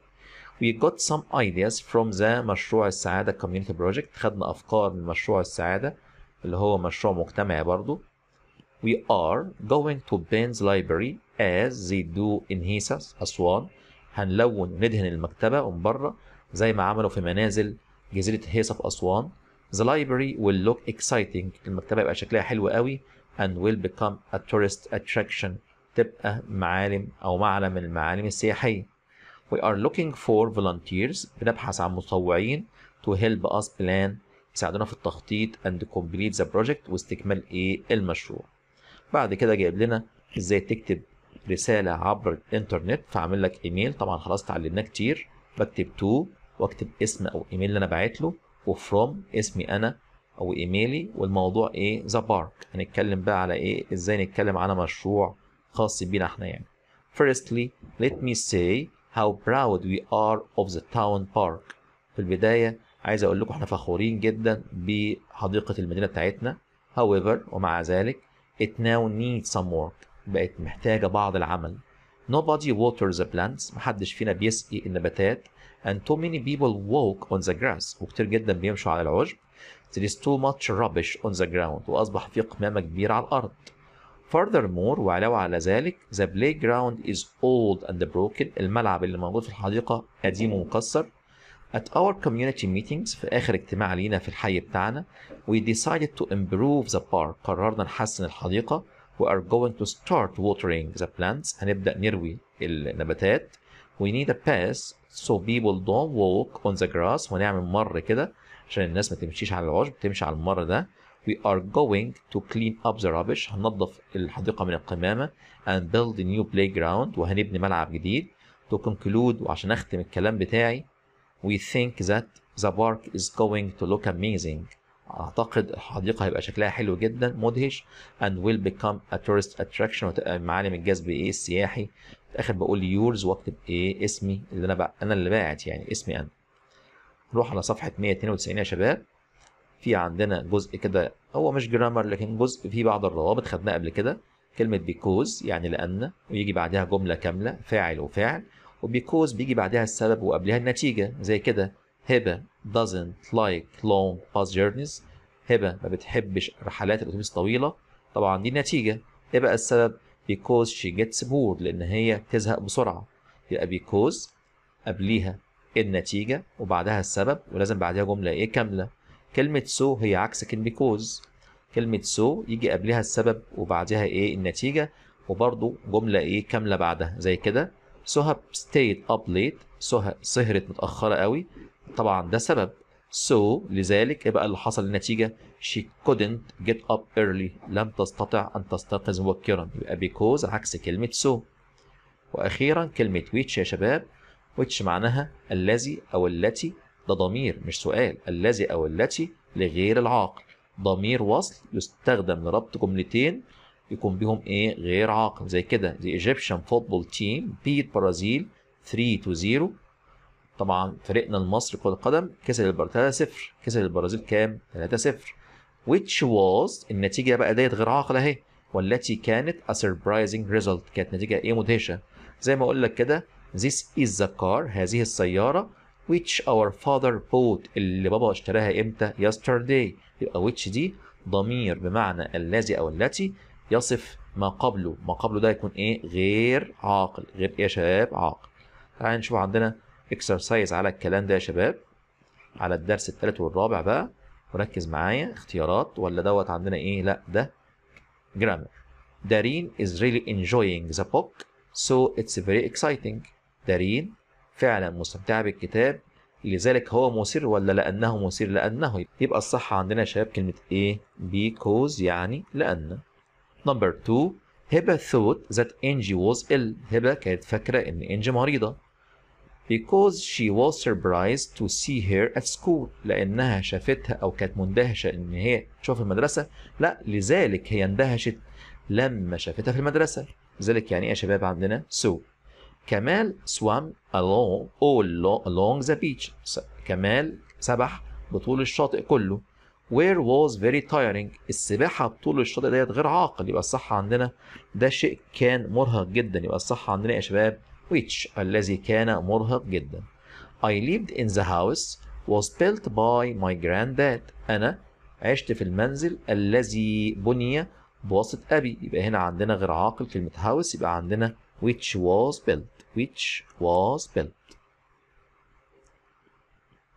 we got some ideas from the مشروع السعادة community project خدنا أفكار من مشروع السعادة اللي هو مشروع مجتمعي برضو we are going to Ben's library as they do in Hisas أسوان هنلون ندهن المكتبة من بره زي ما عملوا في منازل جزيرة هيسا في أسوان the library will look exciting المكتبة يبقى شكلها حلو قوي and will become a tourist attraction تبقى معالم أو معلم من المعالم السياحية we are looking for volunteers بنبحث عن متطوعين to help us plan يساعدونا في التخطيط and complete the project واستكمال ايه المشروع بعد كده جايب لنا ازاي تكتب رسالة عبر الانترنت فعمل لك ايميل طبعا خلاص اتعلمناه كتير بكتب تو واكتب اسم او ايميل اللي انا باعت له وفروم اسمي انا او ايميلي والموضوع ايه ذا بارك هنتكلم بقى على ايه ازاي نتكلم على مشروع خاص بينا احنا يعني firstly let me say how proud we are of the town park في البدايه عايز اقول لكم احنا فخورين جدا بحديقه المدينه بتاعتنا however ومع ذلك it now needs some work بقت محتاجه بعض العمل nobody waters the plants محدش فينا بيسقي النباتات and too many people walk on the grass وكتير جدا بيمشوا على العشب There is too much rubbish on the ground وأصبح في قمامة كبيرة على الأرض. Furthermore وعلاوة على ذلك the playground is old and broken الملعب اللي موجود في الحديقة قديم ومكسر. At our community meetings في آخر اجتماع لينا في الحي بتاعنا we decided to improve the park قررنا نحسن الحديقة we are going to start watering the plants هنبدأ نروي النباتات we need a path so people don't walk on the grass ونعمل مر كده عشان الناس ما تمشيش على العشب تمشي على الممر ده we are going to clean up the rubbish هننظف الحديقة من القمامة and build a new playground وهنبني ملعب جديد to conclude وعشان أختم الكلام بتاعي we think that the park is going to look amazing أعتقد الحديقة هيبقى شكلها حلو جدا مدهش and will become a tourist attraction وتبقى معالم الجذب إيه السياحي في الآخر بقول yours وأكتب إيه اسمي اللي أنا بقى أنا اللي باعت يعني اسمي أنا نروح على صفحة 192 يا شباب في عندنا جزء كده هو مش جرامر لكن جزء فيه بعض الروابط خدناه قبل كده كلمة بيكوز يعني لأن ويجي بعدها جملة كاملة فاعل وفاعل وبيكوز بيجي بعدها السبب وقبلها النتيجة زي كده هبة doesn't like long bus journeys هبة ما بتحبش رحلات الأتوبيس الطويلة طبعا دي النتيجة إيه بقى السبب because she gets bored لأن هي بتزهق بسرعة يبقى because قبليها النتيجه وبعدها السبب ولازم بعدها جمله ايه كامله كلمه سو so هي عكس كلمه كوز كلمه سو so يجي قبلها السبب وبعدها ايه النتيجه وبرضه جمله ايه كامله بعدها زي كده سهى ستيت أب ليت سهى سهرت متاخره قوي طبعا ده سبب So لذلك يبقى اللي حصل النتيجة she couldn't get up early لم تستطع أن تستيقظ مبكرا يبقى because عكس كلمة so وأخيرا كلمة which يا شباب which معناها الذي أو التي ده ضمير مش سؤال الذي أو التي لغير العاقل ضمير وصل يستخدم لربط جملتين يكون بيهم ايه غير عاقل زي كده the Egyptian football team beat Brazil 3 to 0 طبعا فريقنا المصري كرة القدم كسب البرتغال 3 0 كسب البرازيل كام 3 0 which was النتيجة بقى ديت غير عاقلة اهي والتي كانت a surprising result كانت نتيجة ايه مدهشة زي ما اقول لك كده This is the car هذه السيارة which our father bought اللي بابا اشتراها امتى yesterday يبقى which دي ضمير بمعنى الذي او التي يصف ما قبله ما قبله ده يكون ايه غير عاقل غير ايه يا شباب عاقل تعالى نشوف عندنا اكسرسايز على الكلام ده يا شباب على الدرس الثالث والرابع بقى وركز معايا اختيارات ولا دوت عندنا ايه لا ده جرامر Darin is really enjoying the book so it's very exciting دارين فعلا مستمتعة بالكتاب لذلك هو مثير ولا لأنه مثير لأنه يبقى الصح عندنا يا شباب كلمة إيه because يعني لأن نمبر 2 هبة thought that Angie was ill هبة كانت فاكرة إن إنجي مريضة because she was surprised to see her at school لأنها شافتها أو كانت مندهشة إن هي تشوفها في المدرسة لا لذلك هي اندهشت لما شافتها في المدرسة لذلك يعني إيه يا شباب عندنا so كمال swam along all along the beach كمال سبح بطول الشاطئ كله where was very tiring السباحة بطول الشاطئ ديت غير عاقل يبقى الصح عندنا ده شيء كان مرهق جدا يبقى الصح عندنا يا شباب which الذي كان مرهق جدا I lived in the house was built by my granddad أنا عشت في المنزل الذي بني بواسطة أبي يبقى هنا عندنا غير عاقل كلمة house يبقى عندنا which was built which was built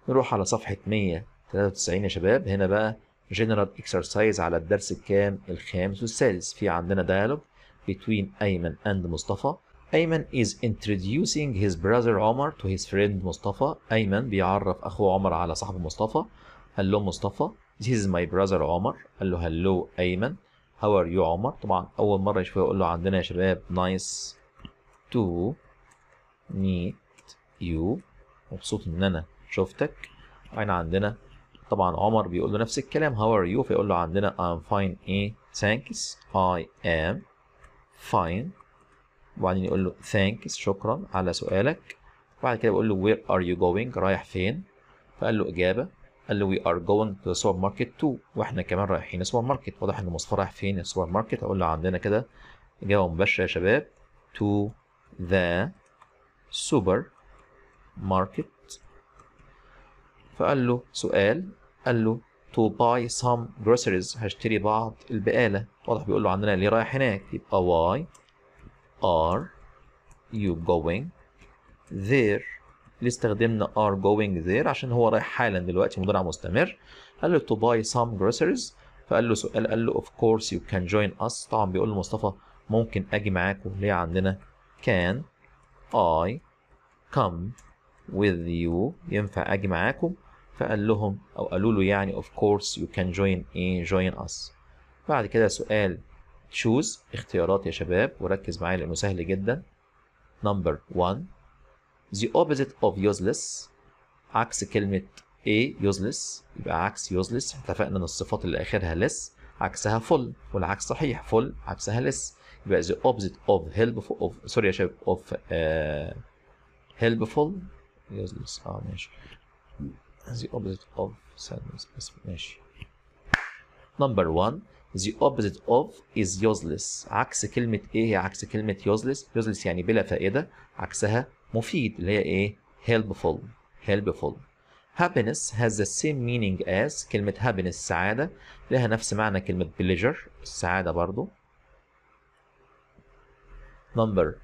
نروح على صفحة 193 يا شباب هنا بقى general exercise على الدرس الكام الخامس والسادس في عندنا dialogue between أيمن and مصطفى أيمن is introducing his brother عمر to his friend مصطفى أيمن بيعرف أخوه عمر على صاحبه مصطفى قال له مصطفى this is my brother عمر قال له hello أيمن how are you عمر طبعا أول مرة يشوفه يقول له عندنا يا شباب nice to meet you مبسوط ان انا شفتك هنا عندنا طبعا عمر بيقول له نفس الكلام هاو ار يو فيقول له عندنا I'm fine ايه ثانكس اي ام فاين وبعدين يقول له ثانكس شكرا على سؤالك بعد كده بيقول له وير ار يو جوينج رايح فين فقال له إجابة قال له وي ار جوينج تو سوبر ماركت تو واحنا كمان رايحين السوبر ماركت واضح ان مصطفى رايح فين السوبر ماركت اقول له عندنا كده إجابة مباشرة يا شباب تو the supermarket فقال له سؤال قال له to buy some groceries هشتري بعض البقالة واضح بيقول له عندنا ليه رايح هناك يبقى why are you going there ليه استخدمنا are going there عشان هو رايح حالا دلوقتي مضارع مستمر قال له to buy some groceries فقال له سؤال قال له of course you can join us طبعا بيقول له مصطفى ممكن اجي معاكم ليه عندنا can I come with you ينفع أجي معاكم فقال لهم أو قالوا له يعني of course you can join إيه join us بعد كده سؤال choose اختيارات يا شباب وركز معايا لأنه سهل جدا number one the opposite of useless عكس كلمة A useless يبقى عكس useless اتفقنا ان الصفات اللي اخرها less عكسها full والعكس صحيح full عكسها less يبقى the opposite of helpful of sorry يا شباب of uh, helpful useless اه ماشي the opposite of sadness بس ماشي number one the opposite of is useless عكس كلمة ايه هي عكس كلمة useless useless يعني بلا فائدة عكسها مفيد اللي هي ايه helpful helpful happiness has the same meaning as كلمة happiness سعادة لها نفس معنى كلمة pleasure السعادة برضو Number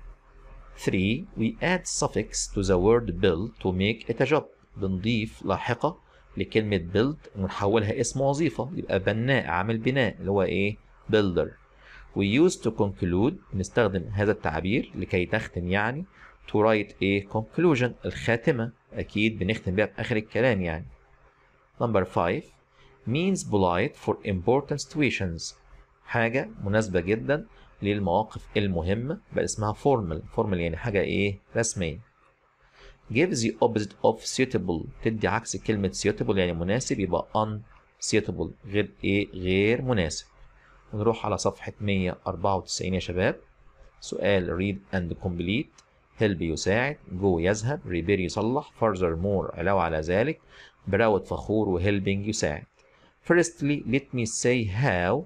3 we add suffix to the word build to make it a job بنضيف لاحقة لكلمة build ونحولها اسم وظيفة يبقى بناء عامل بناء اللي هو ايه builder we use to conclude بنستخدم هذا التعبير لكي تختم يعني to write a conclusion الخاتمة أكيد بنختم بيها في آخر الكلام يعني number 5 means polite for important situations حاجة مناسبة جدا للمواقف المهمة بقى اسمها formal formal يعني حاجة ايه رسمية give the opposite of suitable تدي عكس كلمة suitable يعني مناسب يبقى unsuitable غير ايه غير مناسب ونروح على صفحة 194 يا شباب سؤال read and complete help يساعد go يذهب repair يصلح furthermore علاوة على ذلك براود فخور helping يساعد firstly let me say how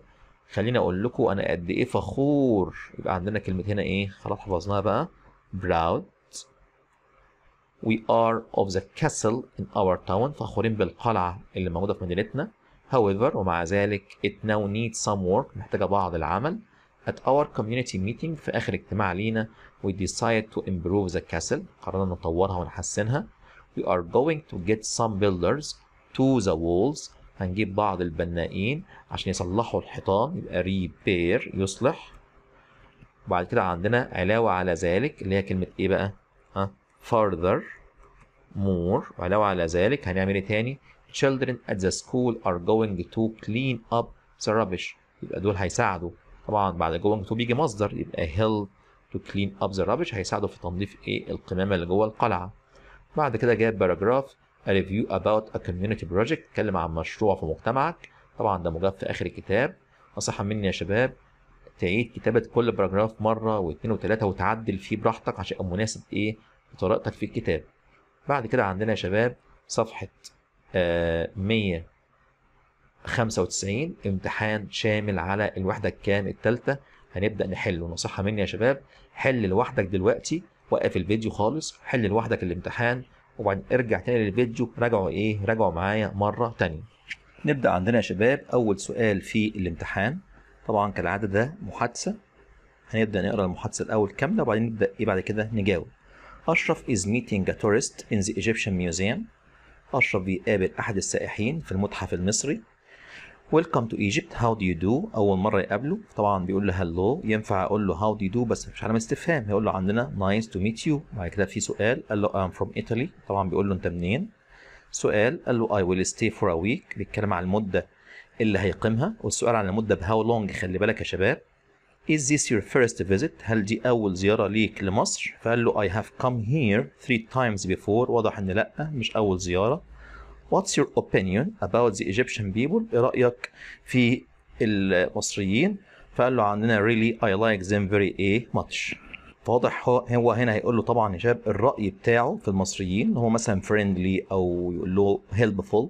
خليني اقول لكم انا قد ايه فخور يبقى عندنا كلمه هنا ايه خلاص حفظناها بقى proud we are of the castle in our town فخورين بالقلعه اللي موجوده في مدينتنا however ومع ذلك it now needs some work محتاجه بعض العمل at our community meeting في آخر اجتماع لينا we decide to improve the castle قررنا نطورها ونحسنها we are going to get some builders to the walls هنجيب بعض البنائين عشان يصلحوا الحيطان يبقى ريبير يصلح وبعد كده عندنا علاوة على ذلك اللي هي كلمة ايه بقى؟ ها further more وعلاوة على ذلك هنعمل ايه تاني؟ children at the school are going to clean up the rubbish يبقى دول هيساعدوا طبعا بعد going to بيجي مصدر يبقى help to clean up the rubbish هيساعدوا في تنظيف ايه القمامة اللي جوه القلعة بعد كده جاب باراجراف A review about a community project اتكلم عن مشروع في مجتمعك طبعا ده مجاب في آخر الكتاب نصيحة مني يا شباب تعيد كتابة كل باراجراف مرة واثنين وثلاثة وتعدل فيه براحتك عشان يبقى مناسب إيه لطريقتك في الكتاب. بعد كده عندنا يا شباب صفحة آه 195 امتحان شامل على الوحدة الكام الثالثه هنبدأ نحله نصيحة مني يا شباب حل لوحدك دلوقتي وقف الفيديو خالص حل لوحدك الامتحان وبعدين ارجع تاني للفيديو راجعوا ايه راجعوا معايا مره تانية نبدا عندنا يا شباب اول سؤال في الامتحان طبعا كالعاده ده محادثه هنبدا نقرا المحادثه الاول كامله وبعدين نبدا ايه بعد كده نجاوب اشرف is meeting a tourist in the Egyptian museum اشرف بيقابل احد السائحين في المتحف المصري ويلكم تو ايجيبت هاو دو يو دو اول مره يقابله طبعا بيقول له هالو ينفع اقول له هاو دو يو دو بس مش علامه استفهام هيقول له عندنا نايس تو ميت يو بعد كده في سؤال قال له ام فروم ايطالي طبعا بيقول له انت منين سؤال قال له اي ويل ستي فور ا ويك بيتكلم على المده اللي هيقيمها والسؤال عن المده بهاو لونج خلي بالك يا شباب Is this your first visit? هل دي أول زيارة ليك لمصر؟ فقال له I have come here three times before واضح إن لأ مش أول زيارة What's your opinion about the Egyptian people ايه رأيك في المصريين فقال له عندنا really I like them very a much فواضح هو هو هنا هيقول له طبعا يا شباب الرأي بتاعه في المصريين هو مثلا friendly أو يقول له helpful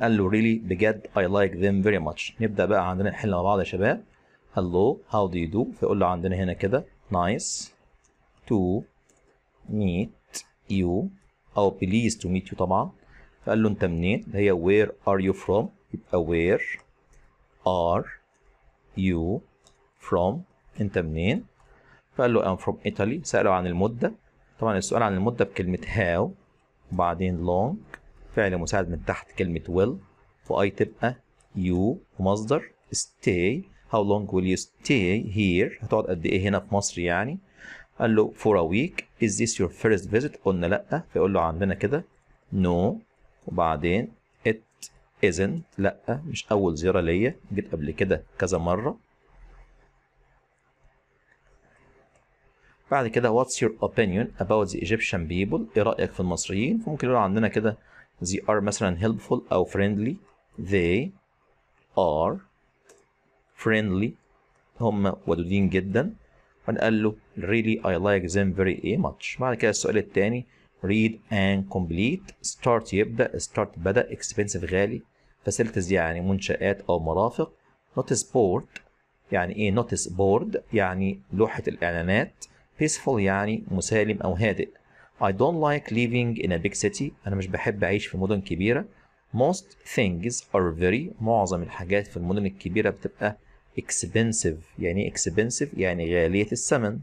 قال له really بجد I like them very much نبدأ بقى عندنا نحل مع بعض يا شباب hello how do you do فيقول له عندنا هنا كده nice to meet you أو pleased to meet you طبعا فقال له انت منين اللي هي where are you from يبقى where are you from انت منين فقال له I'm from Italy سأله عن المدة طبعا السؤال عن المدة بكلمة how وبعدين long فعل مساعد من تحت كلمة will فأي تبقى you ومصدر stay how long will you stay here هتقعد قد إيه هنا في مصر يعني قال له for a week is this your first visit قلنا لأ فيقول له عندنا كده no وبعدين it isn't لا مش اول زياره ليا جيت قبل كده كذا مره بعد كده what's your opinion about the Egyptian people ايه رأيك في المصريين ممكن يقول عندنا كده they are مثلا helpful أو friendly they are friendly هم ودودين جدا هنقول له really I like them very much بعد كده السؤال التاني read and complete start يبدأ start بدأ expensive غالي facilities يعني منشآت أو مرافق notice board يعني إيه notice board يعني لوحة الإعلانات peaceful يعني مسالم أو هادئ I don't like living in a big city أنا مش بحب أعيش في مدن كبيرة most things are very معظم الحاجات في المدن الكبيرة بتبقى expensive يعني إيه expensive يعني غالية الثمن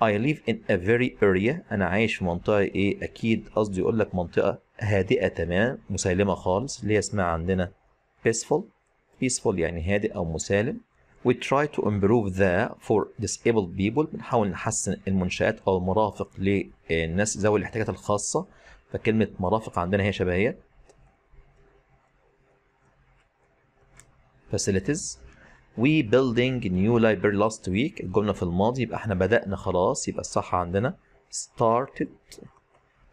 I live in a very area أنا عايش في منطقة إيه أكيد قصدي يقول لك منطقة هادئة تماما مسالمة خالص اللي هي اسمها عندنا peaceful peaceful يعني هادئ أو مسالم We try to improve the for disabled people بنحاول نحسن المنشآت أو المرافق للناس ذوي الاحتياجات الخاصة فكلمة مرافق عندنا هي شبهية facilities وي بيلدينج نيو library لاست ويك الجمله في الماضي يبقى احنا بدانا خلاص يبقى الصح عندنا started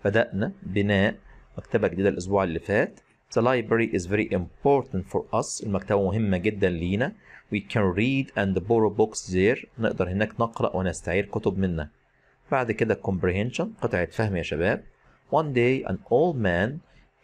بدانا بناء مكتبه جديده الاسبوع اللي فات The library is very important for us. المكتبة مهمة جدا لينا. We can read and borrow books there. نقدر هناك نقرأ ونستعير كتب منها. بعد كده comprehension قطعة فهم يا شباب. One day an old man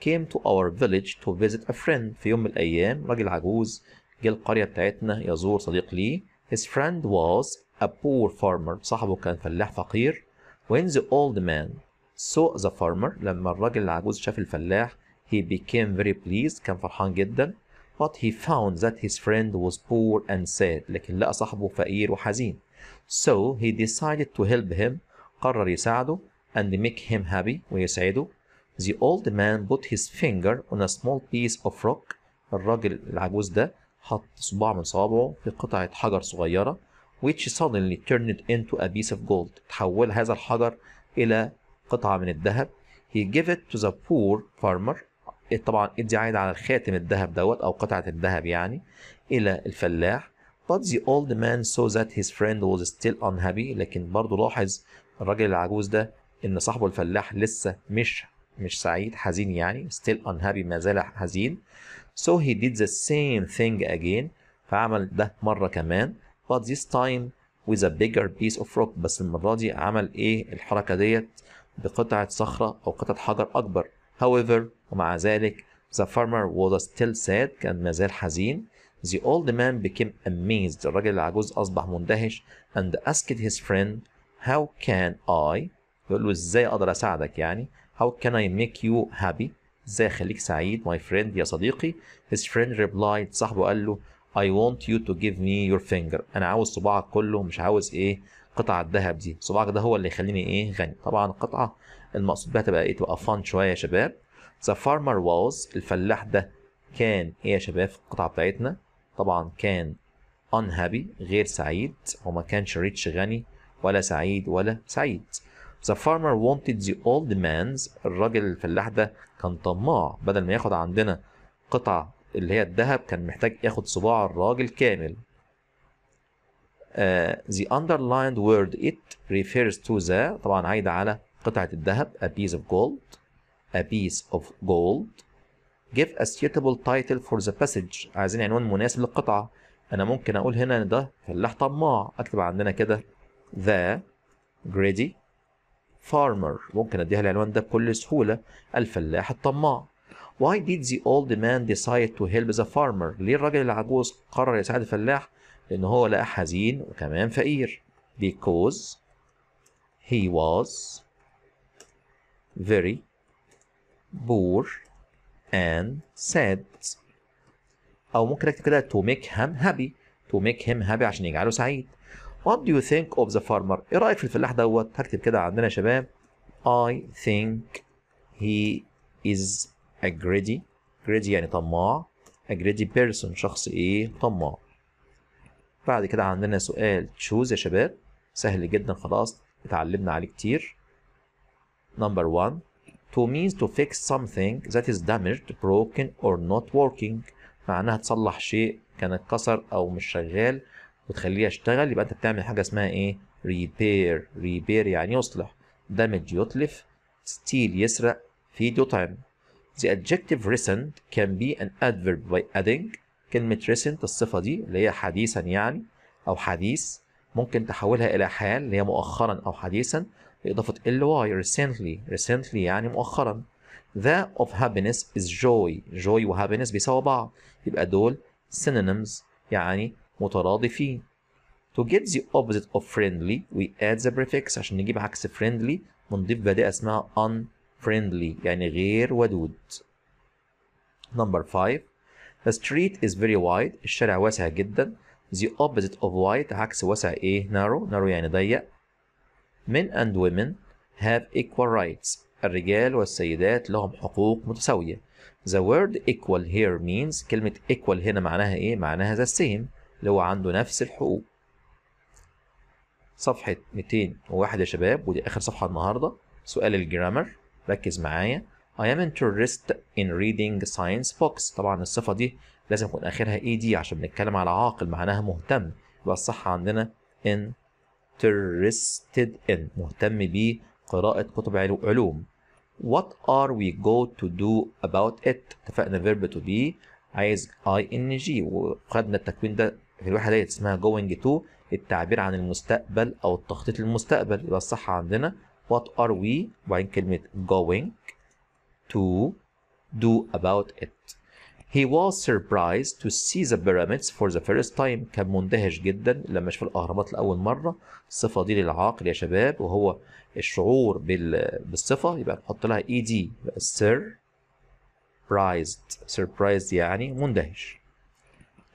came to our village to visit a friend. في يوم من الأيام راجل عجوز جه القرية بتاعتنا يزور صديق ليه His friend was a poor farmer صاحبه كان فلاح فقير When the old man saw the farmer لما الراجل العجوز شاف الفلاح he became very pleased كان فرحان جدا but he found that his friend was poor and sad لكن لقى صاحبه فقير وحزين so he decided to help him قرر يساعده and make him happy ويسعده the old man put his finger on a small piece of rock الراجل العجوز ده حط صباع من صوابعه في قطعة حجر صغيرة which suddenly turned into a piece of gold تحول هذا الحجر إلى قطعة من الذهب he gave it to the poor farmer إيه، طبعا ادي إيه، عايد على الخاتم الذهب دوت أو قطعة الذهب يعني إلى الفلاح but the old man saw that his friend was still unhappy لكن برضه لاحظ الراجل العجوز ده إن صاحبه الفلاح لسه مش مش سعيد حزين يعني still unhappy ما زال حزين So he did the same thing again فعمل ده مرة كمان but this time with a bigger piece of rock بس المرة دي عمل ايه الحركة ديت بقطعة صخرة أو قطعة حجر أكبر however ومع ذلك the farmer was still sad كان مازال حزين the old man became amazed الراجل العجوز أصبح مندهش and asked his friend how can I يقول له ازاي أقدر أساعدك يعني how can I make you happy ازاي خليك سعيد ماي فريند يا صديقي his friend replied صاحبه قال له I want you to give me your finger انا عاوز صباعك كله مش عاوز ايه قطع الذهب دي صباعك ده هو اللي يخليني ايه غني طبعا القطعه المقصود بها تبقى ايه تبقى فان شويه يا شباب ذا فارمر was الفلاح ده كان ايه يا شباب في القطعه بتاعتنا طبعا كان unhappy غير سعيد وما كانش ريتش غني ولا سعيد ولا سعيد The farmer wanted the old man's الراجل الفلاح ده كان طماع بدل ما ياخد عندنا قطعة اللي هي الذهب كان محتاج ياخد صباع الراجل كامل Uh, the underlined word it refers to the طبعا عايدة على قطعة الذهب a piece of gold a piece of gold give a suitable title for the passage عايزين عنوان مناسب للقطعة أنا ممكن أقول هنا ده فلاح طماع أكتب عندنا كده the greedy farmer ممكن اديها العنوان ده بكل سهوله الفلاح الطماع Why did the old man decide to help the farmer ليه الراجل العجوز قرر يساعد الفلاح لان هو لقى حزين وكمان فقير because he was very poor and sad او ممكن اكتب كده to make him happy to make him happy عشان يجعله سعيد What do you think of the farmer؟ ايه رايك في الفلاح دوت هكتب كده عندنا يا شباب I think he is a greedy greedy يعني طماع a greedy person شخص ايه طماع بعد كده عندنا سؤال choose يا شباب سهل جدا خلاص اتعلمنا عليه كتير number one to means to fix something that is damaged broken or not working معناها تصلح شيء كان اتكسر او مش شغال وتخليها تشتغل يبقى انت بتعمل حاجه اسمها ايه ريبير ريبير يعني يصلح دامج يتلف ستيل يسرق فيد يطعم the adjective recent can be an adverb by adding كلمة recent الصفة دي اللي هي حديثا يعني أو حديث ممكن تحولها إلى حال اللي هي مؤخرا أو حديثا بإضافة ly recently recently يعني مؤخرا the of happiness is joy joy و happiness بيساووا بعض يبقى دول synonyms يعني مترادفين To get the opposite of friendly we add the prefix عشان نجيب عكس friendly بنضيف بداية اسمها unfriendly يعني غير ودود. Number five The street is very wide الشارع واسع جدا. The opposite of wide عكس واسع ايه؟ narrow narrow يعني ضيق. Men and women have equal rights الرجال والسيدات لهم حقوق متساوية. The word equal here means كلمة equal هنا معناها ايه؟ معناها the same. اللي هو عنده نفس الحقوق صفحة 201 يا شباب ودي آخر صفحة النهاردة سؤال الجرامر ركز معايا I am interested in reading science books طبعا الصفة دي لازم يكون آخرها اي e دي عشان بنتكلم على عاقل معناها مهتم يبقى الصح عندنا interested in مهتم بقراءة كتب علوم What are we go to do about it؟ اتفقنا verb to be عايز I وخدنا التكوين ده في الواحة ديت اسمها going to التعبير عن المستقبل أو التخطيط للمستقبل يبقى الصح عندنا what are we وبعدين كلمة going to do about it He was surprised to see the pyramids for the first time كان مندهش جدا لما شاف الأهرامات لأول مرة الصفة دي للعاقل يا شباب وهو الشعور بال... بالصفة يبقى نحط لها اي e دي يبقى surprised surprised يعني مندهش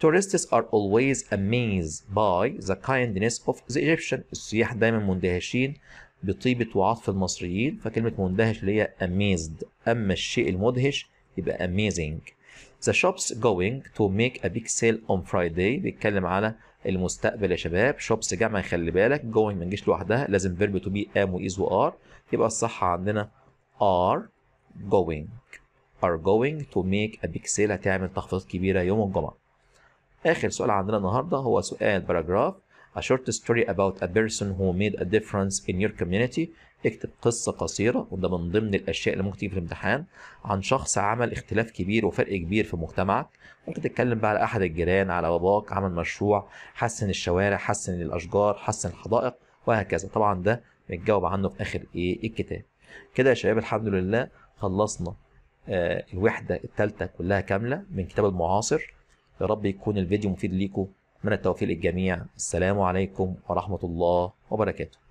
tourists are always amazed by the kindness of the Egyptian السياح دايما مندهشين بطيبة وعطف المصريين فكلمة مندهش اللي هي amazed أما الشيء المدهش يبقى amazing The shop's going to make a big sale on Friday بيتكلم على المستقبل يا شباب شوبس جمع خلي بالك going ما تجيش لوحدها لازم فيرب تو بي ام و are يبقى الصح عندنا are going are going to make a big sale هتعمل تخفيضات كبيره يوم الجمعه آخر سؤال عندنا النهاردة هو سؤال باراجراف A short story about a person who made a difference in your community اكتب قصة قصيرة وده من ضمن الأشياء اللي ممكن تيجي في الامتحان عن شخص عمل اختلاف كبير وفرق كبير في مجتمعك ممكن تتكلم بقى على أحد الجيران على باباك عمل مشروع حسن الشوارع حسن الأشجار حسن الحدائق وهكذا طبعا ده بنتجاوب عنه في آخر إيه الكتاب كده يا شباب الحمد لله خلصنا آه، الوحدة الثالثة كلها كاملة من كتاب المعاصر يا رب يكون الفيديو مفيد ليكم من التوفيق للجميع السلام عليكم ورحمة الله وبركاته